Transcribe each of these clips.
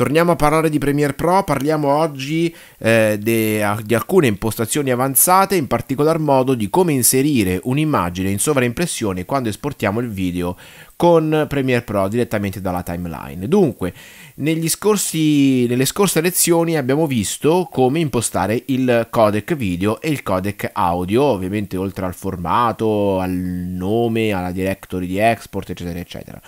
Torniamo a parlare di Premiere Pro, parliamo oggi eh, de, a, di alcune impostazioni avanzate, in particolar modo di come inserire un'immagine in sovraimpressione quando esportiamo il video con Premiere Pro direttamente dalla timeline. Dunque, scorsi, nelle scorse lezioni abbiamo visto come impostare il codec video e il codec audio, ovviamente oltre al formato, al nome, alla directory di export, eccetera, eccetera.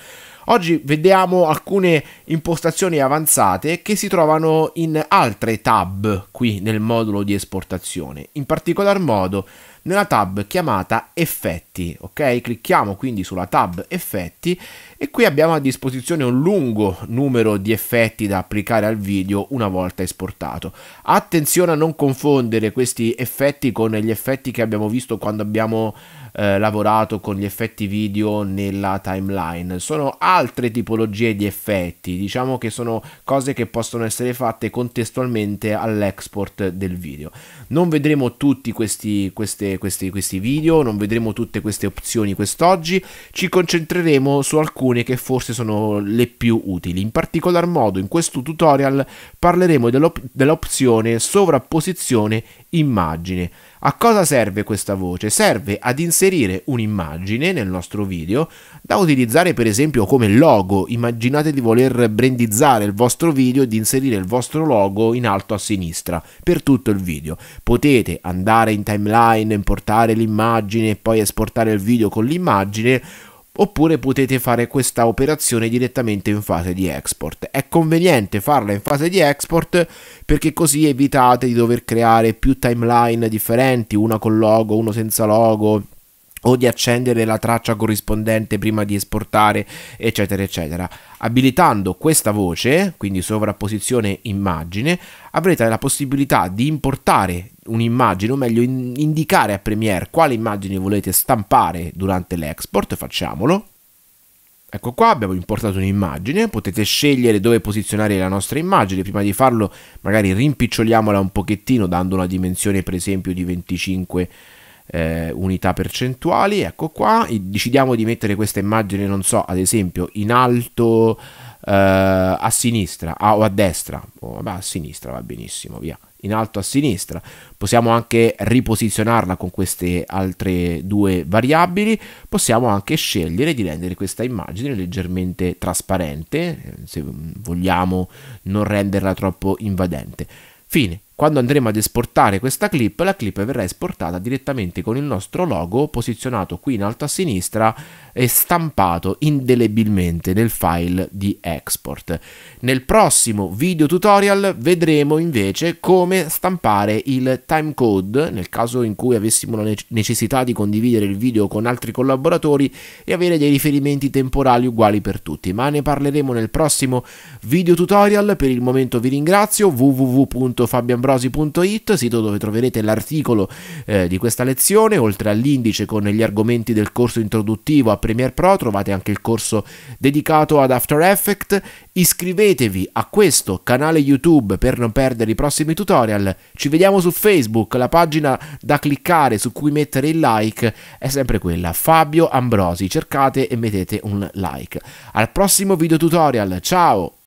Oggi vediamo alcune impostazioni avanzate che si trovano in altre tab qui nel modulo di esportazione, in particolar modo nella tab chiamata effetti, ok? Clicchiamo quindi sulla tab effetti e qui abbiamo a disposizione un lungo numero di effetti da applicare al video una volta esportato. Attenzione a non confondere questi effetti con gli effetti che abbiamo visto quando abbiamo eh, lavorato con gli effetti video nella timeline. Sono altre tipologie di effetti, diciamo che sono cose che possono essere fatte contestualmente all'export export del video. Non vedremo tutti questi, queste, questi, questi video, non vedremo tutte queste opzioni quest'oggi, ci concentreremo su alcune che forse sono le più utili. In particolar modo in questo tutorial parleremo dell'op- dell'opzione sovrapposizione immagine. A cosa serve questa voce? Serve ad inserire un'immagine nel nostro video da utilizzare per esempio come logo. Immaginate di voler brandizzare il vostro video e di inserire il vostro logo in alto a sinistra per tutto il video. Potete andare in timeline, importare l'immagine e poi esportare il video con l'immagine oppure potete fare questa operazione direttamente in fase di export. È conveniente farla in fase di export perché così evitate di dover creare più timeline differenti, una con logo, uno senza logo, o di accendere la traccia corrispondente prima di esportare, eccetera, eccetera. Abilitando questa voce, quindi sovrapposizione immagine, avrete la possibilità di importare un'immagine, o meglio in indicare a Premiere quale immagine volete stampare durante l'export, facciamolo. Ecco qua abbiamo importato un'immagine, potete scegliere dove posizionare la nostra immagine, prima di farlo magari rimpiccioliamola un pochettino dando una dimensione per esempio di 25 eh, unità percentuali, ecco qua, e decidiamo di mettere questa immagine, non so, ad esempio in alto eh, a sinistra ah, o a destra, oh, vabbè, a sinistra va benissimo, via, in alto a sinistra. Possiamo anche riposizionarla con queste altre due variabili. Possiamo anche scegliere di rendere questa immagine leggermente trasparente, se vogliamo non renderla troppo invadente. Fine. Quando andremo ad esportare questa clip, la clip verrà esportata direttamente con il nostro logo posizionato qui in alto a sinistra e stampato indelebilmente nel file di export. Nel prossimo video tutorial vedremo invece come stampare il timecode nel caso in cui avessimo la necessità di condividere il video con altri collaboratori e avere dei riferimenti temporali uguali per tutti, ma ne parleremo nel prossimo video tutorial. Per il momento vi ringrazio www.fabian ambrosi.it, sito dove troverete l'articolo eh, di questa lezione, oltre all'indice con gli argomenti del corso introduttivo a Premiere Pro, trovate anche il corso dedicato ad After Effects. Iscrivetevi a questo canale YouTube per non perdere i prossimi tutorial. Ci vediamo su Facebook, la pagina da cliccare su cui mettere il like è sempre quella, Fabio Ambrosi. Cercate e mettete un like. Al prossimo video tutorial, ciao!